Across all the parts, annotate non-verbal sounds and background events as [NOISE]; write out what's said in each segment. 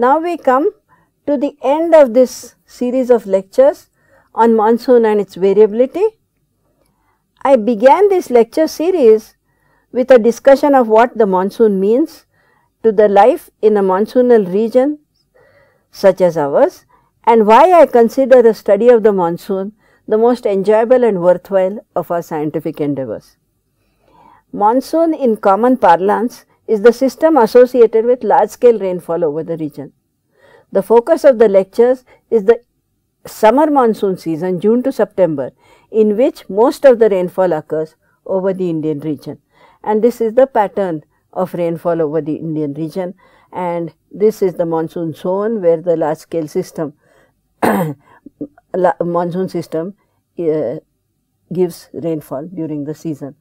Now we come to the end of this series of lectures on monsoon and its variability. I began this lecture series with a discussion of what the monsoon means to the life in a monsoonal region such as ours and why I consider the study of the monsoon the most enjoyable and worthwhile of our scientific endeavors. Monsoon in common parlance is the system associated with large scale rainfall over the region. The focus of the lectures is the summer monsoon season June to September in which most of the rainfall occurs over the Indian region and this is the pattern of rainfall over the Indian region and this is the monsoon zone where the large scale system [COUGHS] monsoon system uh, gives rainfall during the season.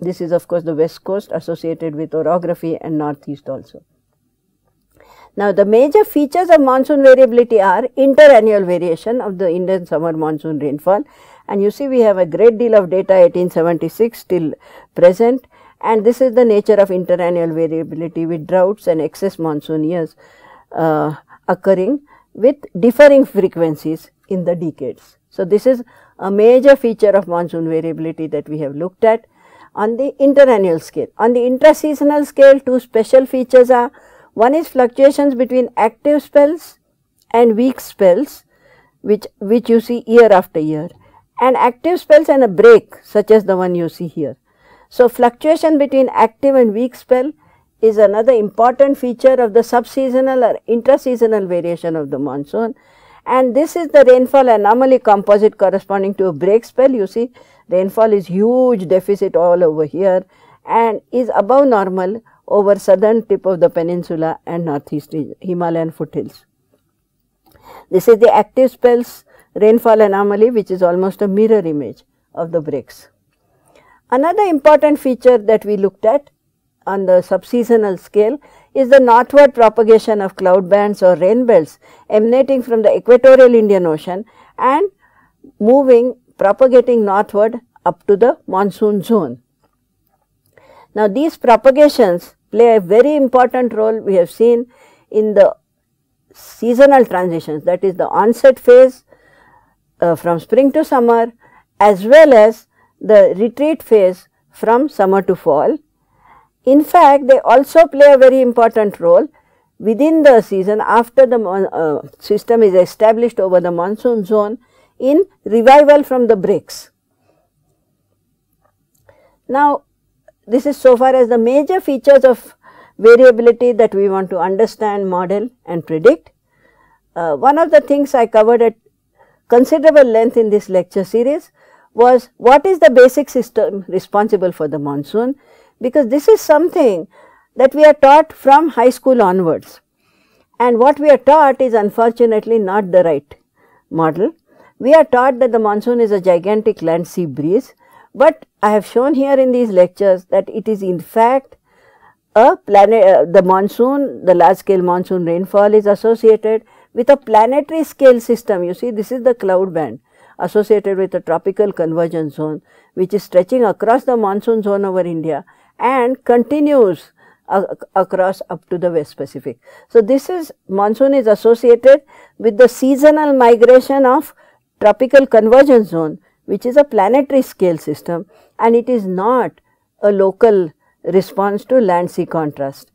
This is of course the west coast associated with orography and northeast also. Now, the major features of monsoon variability are interannual variation of the Indian summer monsoon rainfall and you see we have a great deal of data 1876 till present and this is the nature of interannual variability with droughts and excess monsoon years uh, occurring with differing frequencies in the decades. So, this is a major feature of monsoon variability that we have looked at on the interannual scale. On the intraseasonal scale, two special features are one is fluctuations between active spells and weak spells which, which you see year after year and active spells and a break such as the one you see here. So, fluctuation between active and weak spell is another important feature of the subseasonal or intraseasonal variation of the monsoon and this is the rainfall anomaly composite corresponding to a break spell you see rainfall is huge deficit all over here and is above normal over southern tip of the peninsula and northeast Himalayan foothills. This is the active spells rainfall anomaly which is almost a mirror image of the breaks. Another important feature that we looked at on the subseasonal scale is the northward propagation of cloud bands or rain belts emanating from the equatorial Indian Ocean and moving propagating northward up to the monsoon zone. Now, these propagations play a very important role we have seen in the seasonal transitions that is the onset phase uh, from spring to summer as well as the retreat phase from summer to fall. In fact, they also play a very important role within the season after the uh, system is established over the monsoon zone in revival from the breaks. Now, this is so far as the major features of variability that we want to understand, model and predict. Uh, one of the things I covered at considerable length in this lecture series was what is the basic system responsible for the monsoon because this is something that we are taught from high school onwards and what we are taught is unfortunately not the right model we are taught that the monsoon is a gigantic land sea breeze, but I have shown here in these lectures that it is in fact a planet, uh, the monsoon, the large scale monsoon rainfall is associated with a planetary scale system. You see, this is the cloud band associated with a tropical convergence zone, which is stretching across the monsoon zone over India and continues across up to the West Pacific. So, this is monsoon is associated with the seasonal migration of tropical convergence zone which is a planetary scale system and it is not a local response to land sea contrast.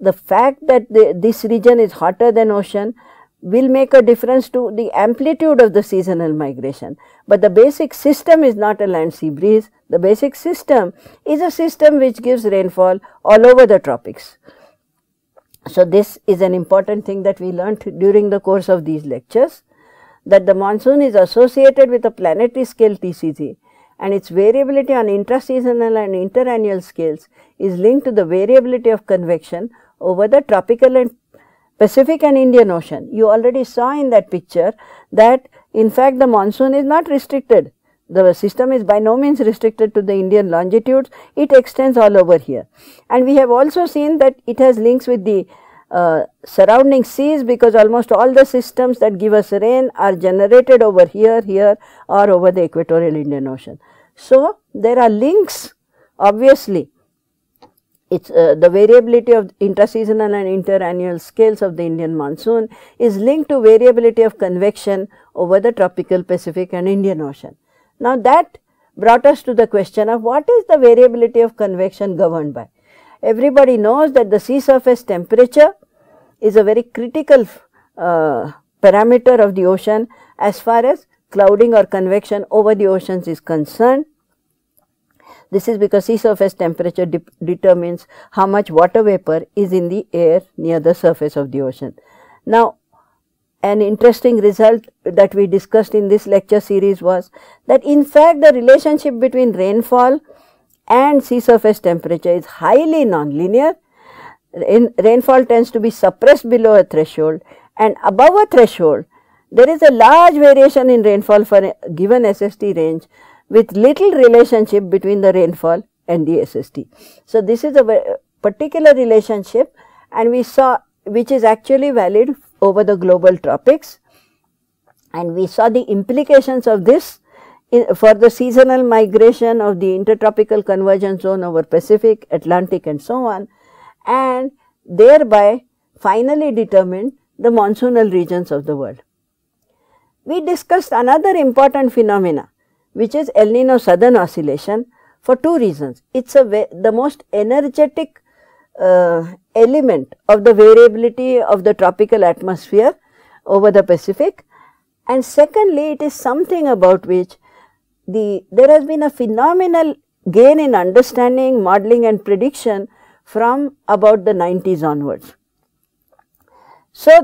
The fact that the, this region is hotter than ocean will make a difference to the amplitude of the seasonal migration. But the basic system is not a land sea breeze, the basic system is a system which gives rainfall all over the tropics. So, this is an important thing that we learnt during the course of these lectures that the monsoon is associated with a planetary scale TCG and its variability on intra-seasonal and interannual scales is linked to the variability of convection over the tropical and Pacific and Indian Ocean. You already saw in that picture that in fact the monsoon is not restricted. The system is by no means restricted to the Indian longitudes, it extends all over here. And we have also seen that it has links with the uh, surrounding seas because almost all the systems that give us rain are generated over here, here or over the equatorial Indian Ocean. So, there are links obviously it's uh, the variability of intra-seasonal and interannual scales of the Indian monsoon is linked to variability of convection over the tropical Pacific and Indian Ocean. Now, that brought us to the question of what is the variability of convection governed by. Everybody knows that the sea surface temperature is a very critical uh, parameter of the ocean as far as clouding or convection over the oceans is concerned. This is because sea surface temperature de determines how much water vapor is in the air near the surface of the ocean. Now, an interesting result that we discussed in this lecture series was that in fact the relationship between rainfall and sea surface temperature is highly nonlinear rain, rainfall tends to be suppressed below a threshold and above a threshold there is a large variation in rainfall for a given SST range with little relationship between the rainfall and the SST. So, this is a particular relationship and we saw which is actually valid over the global tropics and we saw the implications of this in, for the seasonal migration of the intertropical convergence zone over Pacific, Atlantic and so on and thereby finally determine the monsoonal regions of the world. We discussed another important phenomena which is El Nino southern oscillation for two reasons. It is the most energetic uh, element of the variability of the tropical atmosphere over the Pacific and secondly it is something about which the there has been a phenomenal gain in understanding, modeling and prediction from about the 90s onwards. So,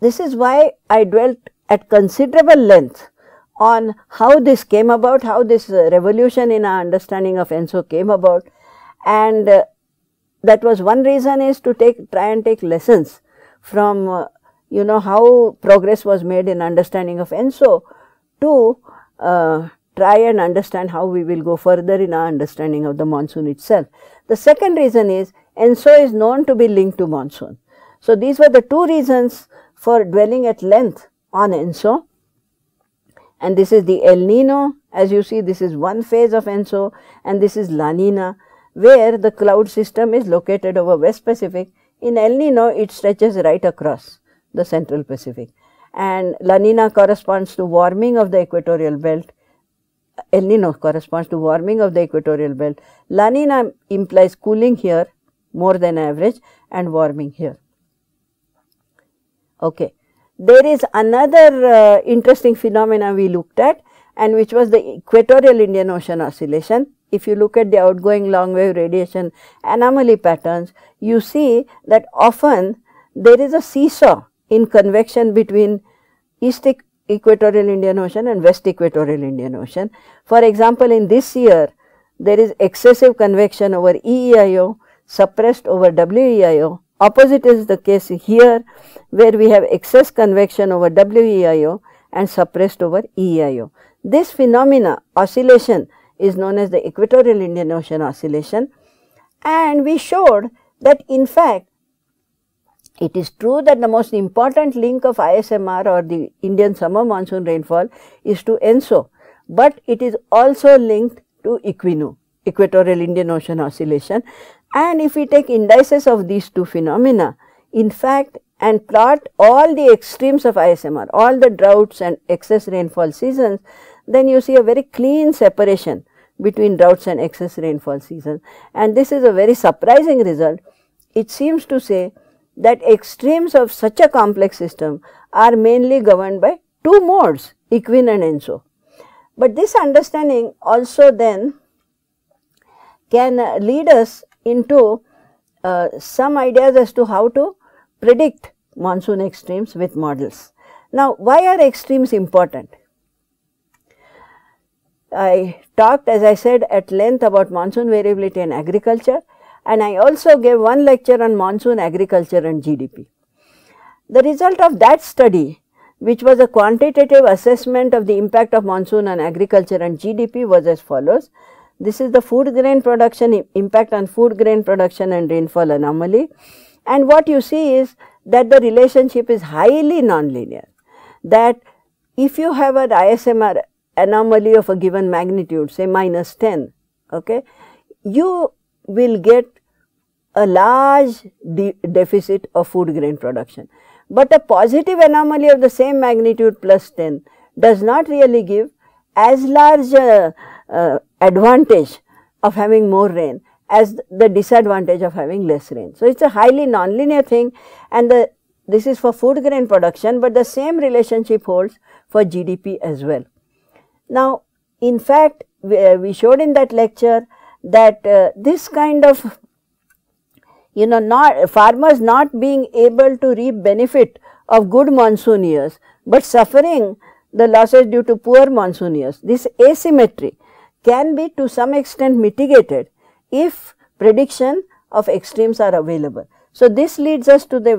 this is why I dwelt at considerable length on how this came about, how this uh, revolution in our understanding of ENSO came about and uh, that was one reason is to take try and take lessons from uh, you know how progress was made in understanding of ENSO to uh, try and understand how we will go further in our understanding of the monsoon itself. The second reason is and so is known to be linked to monsoon. So, these were the two reasons for dwelling at length on ENSO and this is the El Nino as you see this is one phase of ENSO and this is La Nina where the cloud system is located over West Pacific. In El Nino it stretches right across the Central Pacific and La Nina corresponds to warming of the equatorial belt. El Nino corresponds to warming of the equatorial belt. La Nina implies cooling here more than average and warming here. Okay. There is another uh, interesting phenomena we looked at and which was the equatorial Indian Ocean oscillation. If you look at the outgoing long wave radiation anomaly patterns, you see that often there is a seesaw in convection between East Equatorial Indian Ocean and West Equatorial Indian Ocean. For example, in this year, there is excessive convection over EEIO suppressed over WEIO. Opposite is the case here where we have excess convection over WEIO and suppressed over EIO. This phenomena oscillation is known as the equatorial Indian Ocean oscillation and we showed that in fact it is true that the most important link of ISMR or the Indian summer monsoon rainfall is to ENSO, but it is also linked to EQUINO, Equatorial Indian Ocean Oscillation and if we take indices of these two phenomena, in fact, and plot all the extremes of ISMR, all the droughts and excess rainfall seasons, then you see a very clean separation between droughts and excess rainfall seasons. And this is a very surprising result. It seems to say that extremes of such a complex system are mainly governed by two modes, equine and enso. But this understanding also then can lead us into uh, some ideas as to how to predict monsoon extremes with models. Now, why are extremes important? I talked as I said at length about monsoon variability in agriculture and I also gave one lecture on monsoon agriculture and GDP. The result of that study which was a quantitative assessment of the impact of monsoon on agriculture and GDP was as follows. This is the food grain production impact on food grain production and rainfall anomaly. And what you see is that the relationship is highly nonlinear. That if you have an ISMR anomaly of a given magnitude, say minus 10, okay, you will get a large de deficit of food grain production. But a positive anomaly of the same magnitude plus 10 does not really give as large uh, uh, advantage of having more rain as the disadvantage of having less rain. So, it is a highly nonlinear thing and the, this is for food grain production, but the same relationship holds for GDP as well. Now, in fact, uh, we, showed in that lecture that uh, this kind of you know not farmers not being able to reap benefit of good monsoon years, but suffering the losses due to poor monsoon years. This asymmetry can be to some extent mitigated if prediction of extremes are available. So, this leads us to the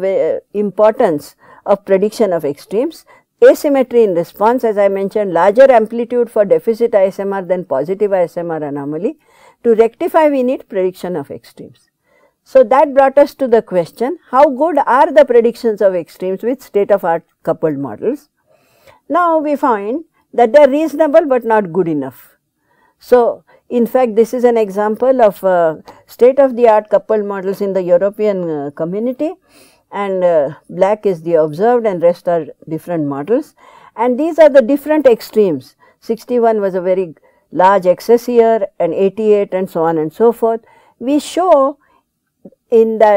uh, importance of prediction of extremes. Asymmetry in response as I mentioned larger amplitude for deficit ISMR than positive ISMR anomaly. To rectify we need prediction of extremes. So, that brought us to the question how good are the predictions of extremes with state of art coupled models. Now, we find that they are reasonable but not good enough. So, in fact, this is an example of uh, state of the art coupled models in the European uh, community and uh, black is the observed and rest are different models. And these are the different extremes. 61 was a very large excess year and 88 and so on and so forth. We show in the,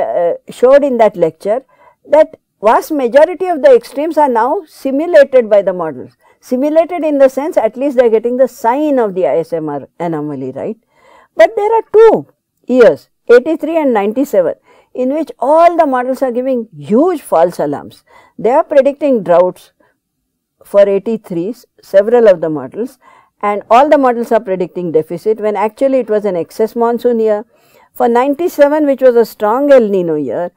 uh, showed in that lecture that vast majority of the extremes are now simulated by the models simulated in the sense at least they are getting the sign of the ISMR anomaly, right. But there are two years 83 and 97 in which all the models are giving huge false alarms. They are predicting droughts for 83, several of the models and all the models are predicting deficit when actually it was an excess monsoon year. For 97 which was a strong El Nino year,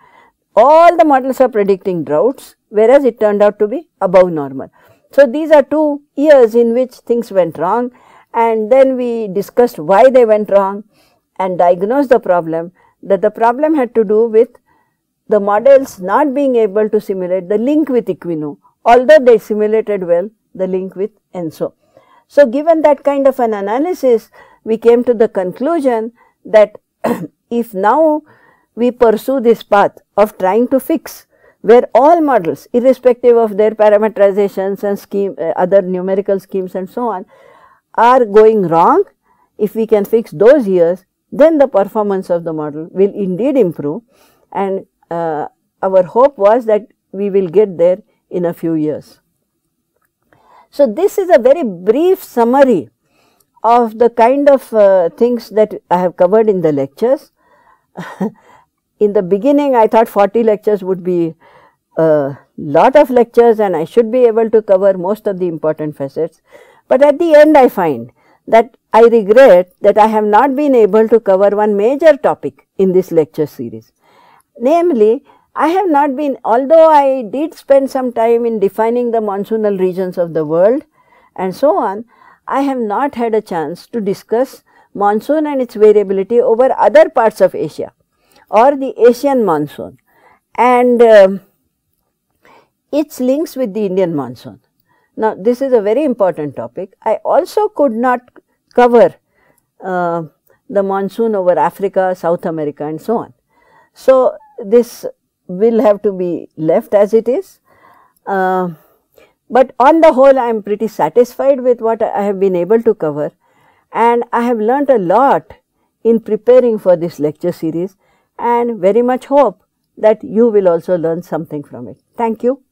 all the models are predicting droughts whereas it turned out to be above normal. So, these are two years in which things went wrong and then we discussed why they went wrong and diagnosed the problem that the problem had to do with the models not being able to simulate the link with Equino although they simulated well the link with ENSO. So, given that kind of an analysis we came to the conclusion that [CLEARS THROAT] if now we pursue this path of trying to fix where all models irrespective of their parameterizations and scheme uh, other numerical schemes and so on are going wrong. If we can fix those years then the performance of the model will indeed improve and uh, our hope was that we will get there in a few years. So, this is a very brief summary of the kind of uh, things that I have covered in the lectures. [LAUGHS] in the beginning I thought 40 lectures would be a lot of lectures and I should be able to cover most of the important facets. But at the end I find that I regret that I have not been able to cover one major topic in this lecture series. Namely, I have not been, although I did spend some time in defining the monsoonal regions of the world and so on, I have not had a chance to discuss monsoon and its variability over other parts of Asia or the Asian monsoon. And um, its links with the Indian monsoon. Now, this is a very important topic. I also could not cover uh, the monsoon over Africa, South America and so on. So, this will have to be left as it is. Uh, but on the whole, I am pretty satisfied with what I have been able to cover and I have learnt a lot in preparing for this lecture series and very much hope that you will also learn something from it. Thank you.